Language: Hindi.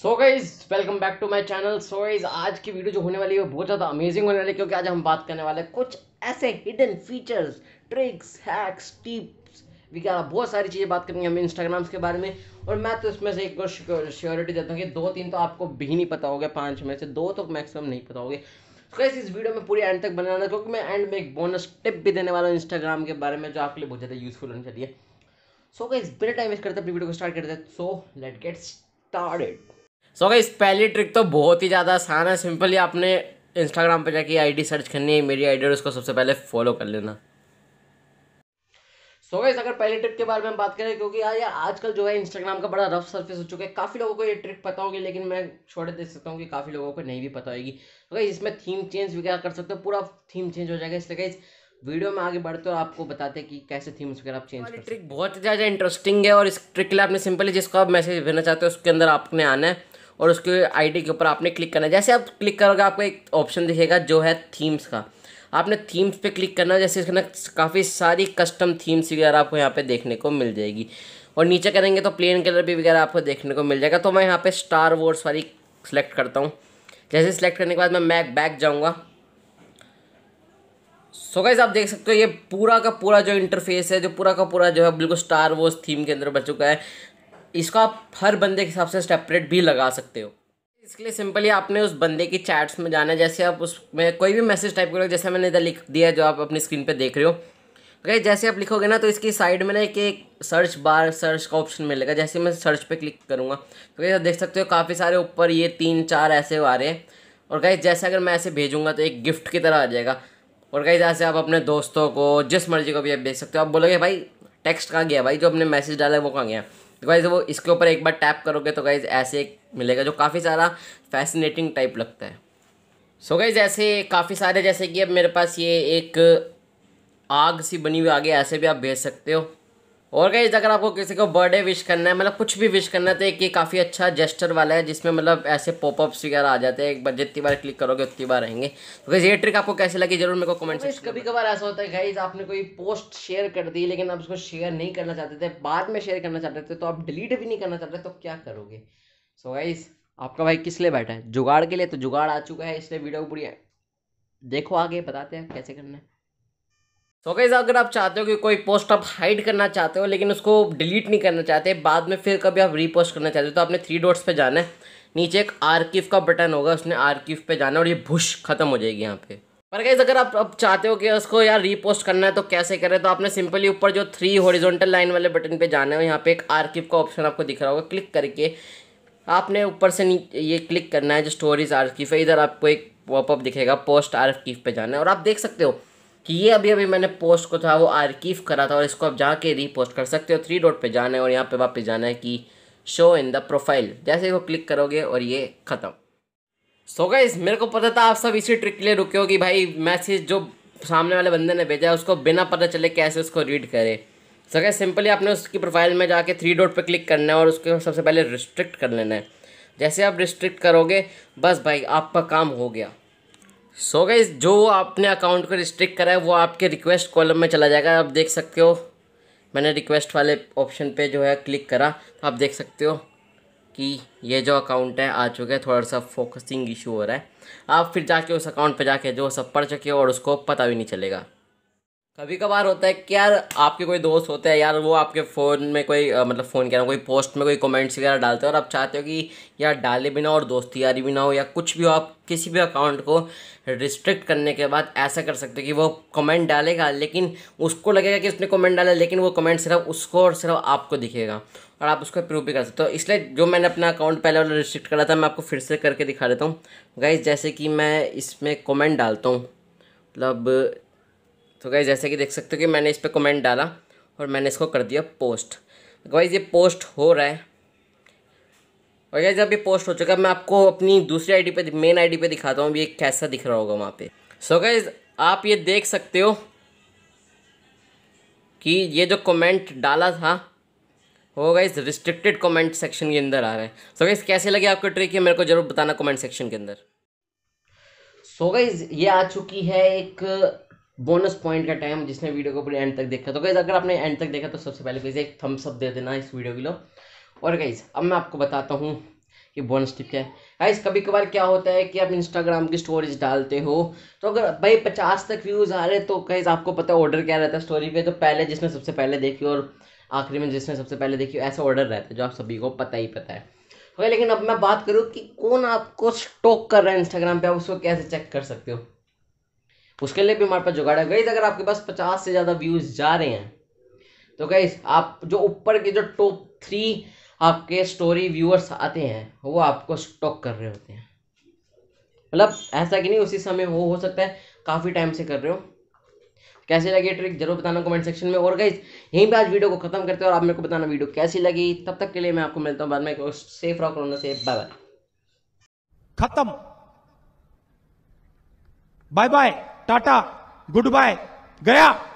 so guys welcome back to my channel so guys आज की वीडियो जो होने वाली है बहुत ज़्यादा अमेजिंग होने वाली है क्योंकि आज हम बात करने वाले हैं कुछ ऐसे hidden features tricks hacks tips वगैरह बहुत सारी चीज़ें बात करेंगे हम इंस्टाग्राम्स के बारे में और मैं तो इसमें से एक बार श्योरिटी देता हूँ कि दो तीन तो आपको भी नहीं पता होगा पाँच में से दो तो मैक्सिमम नहीं पता होगा गाइज इस वीडियो में पूरी एंड तक बने रहना क्योंकि मैं एंड में एक बोनस टिप भी देने वाला हूँ इंस्टाग्राम के बारे में जो आपके लिए बहुत ज़्यादा यूजफुल होनी चाहिए सो गाइज बिना टाइम वेस्ट करते अपनी वीडियो को स्टार्ट करते हैं so let get started so so, इस पहली ट्रिक तो बहुत ही ज़्यादा आसान है सिंपली आपने इंस्टाग्राम पर जाके आईडी सर्च करनी है मेरी आईडी और उसको सबसे पहले फॉलो कर लेना सो so गाइस अगर पहले ट्रिक के बारे में बात करें क्योंकि यार यार आजकल जो है इंस्टाग्राम का बड़ा रफ सरफेस हो चुका है काफ़ी लोगों को ये ट्रिक पता होगी लेकिन मैं छोड़ दे सकता हूँ कि काफ़ी लोगों को नहीं भी पता होगी तो गाइस इसमें थीम चेंज वगैरह कर सकते हो पूरा थीम चेंज हो जाएगा इसलिए गाइस वीडियो में आगे बढ़ते हो आपको बताते हैं कि कैसे थीम्स वगैरह आप चेंज ट्रिक बहुत ज़्यादा इंटरेस्टिंग है और इस ट्रिक के लिए आपने सिंपली जिसको आप मैसेज भेजना चाहते हो उसके अंदर आपने आना है और उसके आईडी के ऊपर आपने क्लिक करना है जैसे आप क्लिक करोगे आपको एक ऑप्शन दिखेगा जो है थीम्स का आपने थीम्स पे क्लिक करना है जैसे इसके ना काफ़ी सारी कस्टम थीम्स वगैरह आपको यहाँ पे देखने को मिल जाएगी और नीचे करेंगे तो प्लेन कलर भी वगैरह आपको देखने को मिल जाएगा तो मैं यहाँ पे स्टार वोर्स वाली सिलेक्ट करता हूँ जैसे सिलेक्ट करने के बाद मैं मैक बैक जाऊँगा सो so गाइज आप देख सकते हो ये पूरा का पूरा जो इंटरफेस है जो पूरा का पूरा जो है बिल्कुल स्टार वॉर्स थीम के अंदर बच चुका है इसको आप हर बंदे के हिसाब से सेपरेट भी लगा सकते हो इसके लिए सिंपली आपने उस बंदे की चैट्स में जाना है जैसे आप उसमें कोई भी मैसेज टाइप करोगे जैसे मैंने इधर लिख दिया जो आप अपनी स्क्रीन पर देख रहे हो ओके जैसे आप लिखोगे ना तो इसकी साइड में ना एक एक सर्च बार सर्च का ऑप्शन मिलेगा जैसे मैं सर्च पे क्लिक करूँगा तो गई देख सकते हो काफ़ी सारे ऊपर ये तीन चार ऐसे आ रहे हैं और कहीं जैसे अगर मैं ऐसे भेजूंगा तो एक गिफ्ट की तरह आ जाएगा और कहीं जैसे आप अपने दोस्तों को जिस मर्जी को भी आप भेज सकते हो आप बोलोगे भाई टेक्स्ट कहाँ गया भाई जो अपने मैसेज डाला है वो कहाँ गया तो गाइज वो इसके ऊपर एक बार टैप करोगे तो गाइज ऐसे एक मिलेगा जो काफ़ी सारा फैसिनेटिंग टाइप लगता है सो so गाइज ऐसे काफ़ी सारे जैसे कि अब मेरे पास ये एक आग सी बनी हुई आगे ऐसे भी आप भेज सकते हो और कहीं अगर आपको किसी को बर्थडे विश करना है मतलब कुछ भी विश करना है तो एक ये काफ़ी अच्छा जेस्टर वाला है जिसमें मतलब ऐसे पॉपअप्स वगैरह आ जाते हैं एक बार जितनी बार क्लिक करोगे उतनी बार रहेंगे तो ये ट्रिक आपको कैसे लगी जरूर मेरे को कमेंट सेक्शन कभी कभार ऐसा होता है गाइज आपने कोई पोस्ट शेयर कर दी लेकिन आप उसको शेयर नहीं करना चाहते थे बाद में शेयर करना चाहते थे तो आप डिलीट भी नहीं करना चाहते तो क्या करोगे सो गाइज आपका भाई किस लिए बैठा है जुगाड़ के लिए तो जुगाड़ आ चुका है इसलिए वीडियो पूरी देखो आगे बताते हैं कैसे करना है सो गाइज अगर आप चाहते हो कि कोई पोस्ट आप हाइड करना चाहते हो लेकिन उसको डिलीट नहीं करना चाहते बाद में फिर कभी आप रीपोस्ट करना चाहते हो तो आपने थ्री डॉट्स पे जाना है नीचे एक आर्किव का बटन होगा उसने आर्किव पे जाना है और ये भुश खत्म हो जाएगी यहाँ पे पर गाइज अगर आप अब चाहते हो कि उसको यार रीपोस्ट करना है तो कैसे करें तो आपने सिंपली ऊपर जो थ्री हॉरिजॉन्टल लाइन वाले बटन पर जाना है यहाँ पे एक आर्किव का ऑप्शन आपको दिख रहा होगा क्लिक करके आपने ऊपर से ये क्लिक करना है जो स्टोरीज आर्किव है इधर आपको एक पॉपअप दिखेगा पोस्ट आर्किव पे जाना है और आप देख सकते हो कि ये अभी अभी मैंने पोस्ट को था वो आर्कीव करा था और इसको आप जाके रीपोस्ट कर सकते हो थ्री डॉट पे जाना है और यहाँ पे वापस जाना है कि शो इन द प्रोफाइल जैसे ही वो क्लिक करोगे और ये ख़त्म सो so गाइज मेरे को पता था आप सब इसी ट्रिक के लिए रुके हो कि भाई मैसेज जो सामने वाले बंदे ने भेजा है उसको बिना पता चले कैसे उसको रीड करे सो गाइज सिंपली आपने उसकी प्रोफाइल में जाके थ्री डॉट पर क्लिक करना है और उसको सबसे पहले रिस्ट्रिक्ट कर लेना है जैसे आप रिस्ट्रिक्ट करोगे बस भाई आपका काम हो गया सो so गई जो आपने अकाउंट को रिस्ट्रिक्ट करा है वो आपके रिक्वेस्ट कॉलम में चला जाएगा आप देख सकते हो मैंने रिक्वेस्ट वाले ऑप्शन पे जो है क्लिक करा तो आप देख सकते हो कि ये जो अकाउंट है आ चुका है थोड़ा सा फोकसिंग इशू हो रहा है आप फिर जाके उस अकाउंट पे जाके जो सब पढ़ चुके हो और उसको पता भी नहीं चलेगा कभी कभार होता है कि यार आपके कोई दोस्त होते हैं यार वो आपके फ़ोन में कोई मतलब फ़ोन कह रहा कोई पोस्ट में कोई कमेंट्स वगैरह डालते हो और आप चाहते हो कि यार डाले भी ना और दोस्ती यारी भी ना हो या कुछ भी हो आप किसी भी अकाउंट को रिस्ट्रिक्ट करने के बाद ऐसा कर सकते हो कि वो कमेंट डालेगा लेकिन उसको लगेगा कि उसने कमेंट डाला लेकिन वो कमेंट सिर्फ उसको और सिर्फ आपको दिखेगा और आप उसको प्रूव भी कर सकते हो तो इसलिए जो मैंने अपना अकाउंट पहले वाला रिस्ट्रिक्ट करा था मैं आपको फिर से करके दिखा देता हूँ गाइज जैसे कि मैं इसमें कॉमेंट डालता हूँ मतलब तो गाइज़ जैसे कि देख सकते हो कि मैंने इस पर कमेंट डाला और मैंने इसको कर दिया पोस्ट गाइज़ ये पोस्ट हो रहा है और गाइज अभी पोस्ट हो चुका है मैं आपको अपनी दूसरी आईडी पे मेन आईडी पे दिखाता हूँ ये कैसा दिख रहा होगा वहाँ पे सो so गाइज आप ये देख सकते हो कि ये जो कमेंट डाला था वो गाइज रिस्ट्रिक्टेड कमेंट सेक्शन के अंदर आ रहा है सो so गाइज कैसे लगे आपको ट्रिक है मेरे को ज़रूर बताना कमेंट सेक्शन के अंदर सो so गाइज ये आ चुकी है एक बोनस पॉइंट का टाइम जिसने वीडियो को पूरे एंड तक देखा तो गाइज अगर आपने एंड तक देखा तो सबसे पहले प्लीज़ एक थम्स अप दे देना इस वीडियो के लिए और गाइज अब मैं आपको बताता हूँ कि बोनस टिप क्या है गाइज़ कभी कभार क्या होता है कि आप इंस्टाग्राम की स्टोरीज डालते हो तो अगर भाई पचास तक व्यूज़ आ रहे तो गाइज आपको पता है ऑर्डर क्या रहता है स्टोरी पे तो पहले जिसने सबसे पहले देखी और आखिरी में जिसने सबसे पहले देखी ऐसा ऑर्डर रहता है जो आप सभी को पता ही पता है लेकिन अब मैं बात करूँ कि कौन आपको स्टॉक कर रहा है इंस्टाग्राम पर आप उसको कैसे चेक कर सकते हो उसके लिए भी हमारे पास जुगाड़ है गई अगर आपके पास पचास से ज़्यादा व्यूज़ जा रहे हैं तो गई आप जो ऊपर के जो टॉप थ्री आपके स्टोरी व्यूअर्स आते हैं वो आपको स्टॉक कर रहे होते हैं मतलब ऐसा कि नहीं उसी समय वो हो सकता है काफ़ी टाइम से कर रहे हो कैसी लगी ट्रिक जरूर बताना कमेंट सेक्शन में और गई यहीं पे आज वीडियो को खत्म करते हो और आप मेरे को बताना वीडियो कैसी लगी तब तक के लिए मैं आपको मिलता हूँ बाद में सेफ रहो कोरोना से बाय बाय खत्म बाय बाय टाटा गुड बाय गया